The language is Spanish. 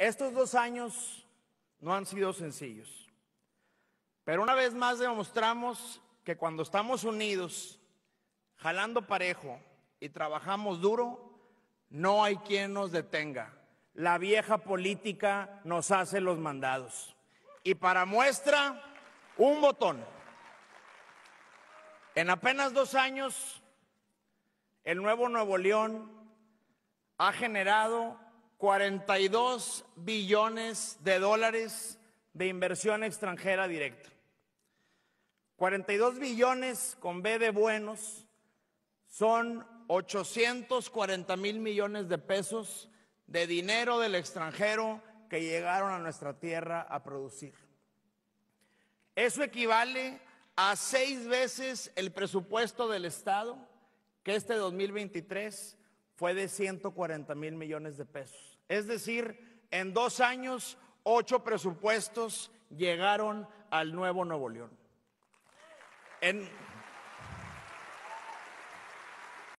Estos dos años no han sido sencillos, pero una vez más demostramos que cuando estamos unidos, jalando parejo y trabajamos duro, no hay quien nos detenga. La vieja política nos hace los mandados. Y para muestra, un botón. En apenas dos años, el nuevo Nuevo León ha generado 42 billones de dólares de inversión extranjera directa. 42 billones con B de buenos son 840 mil millones de pesos de dinero del extranjero que llegaron a nuestra tierra a producir. Eso equivale a seis veces el presupuesto del Estado, que este 2023 fue de 140 mil millones de pesos. Es decir, en dos años, ocho presupuestos llegaron al nuevo Nuevo León.